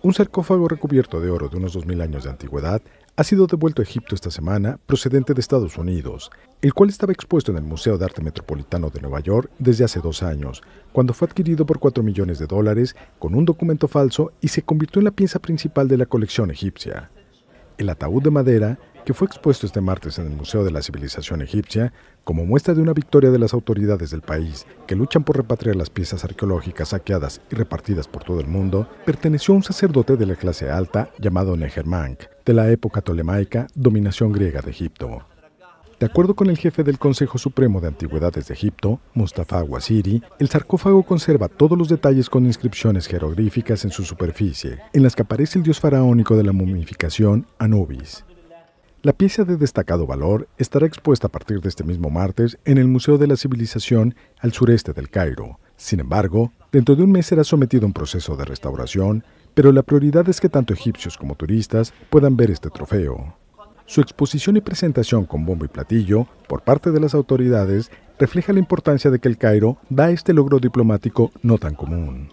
Un sarcófago recubierto de oro de unos 2.000 años de antigüedad ha sido devuelto a Egipto esta semana procedente de Estados Unidos, el cual estaba expuesto en el Museo de Arte Metropolitano de Nueva York desde hace dos años, cuando fue adquirido por 4 millones de dólares con un documento falso y se convirtió en la pieza principal de la colección egipcia. El ataúd de madera que fue expuesto este martes en el Museo de la Civilización Egipcia como muestra de una victoria de las autoridades del país que luchan por repatriar las piezas arqueológicas saqueadas y repartidas por todo el mundo, perteneció a un sacerdote de la clase alta llamado Nehermank, de la época tolemaica dominación griega de Egipto. De acuerdo con el jefe del Consejo Supremo de Antigüedades de Egipto, Mustafa Wasiri, el sarcófago conserva todos los detalles con inscripciones jeroglíficas en su superficie, en las que aparece el dios faraónico de la momificación, Anubis. La pieza de destacado valor estará expuesta a partir de este mismo martes en el Museo de la Civilización al sureste del Cairo. Sin embargo, dentro de un mes será sometido a un proceso de restauración, pero la prioridad es que tanto egipcios como turistas puedan ver este trofeo. Su exposición y presentación con bombo y platillo por parte de las autoridades refleja la importancia de que el Cairo da este logro diplomático no tan común.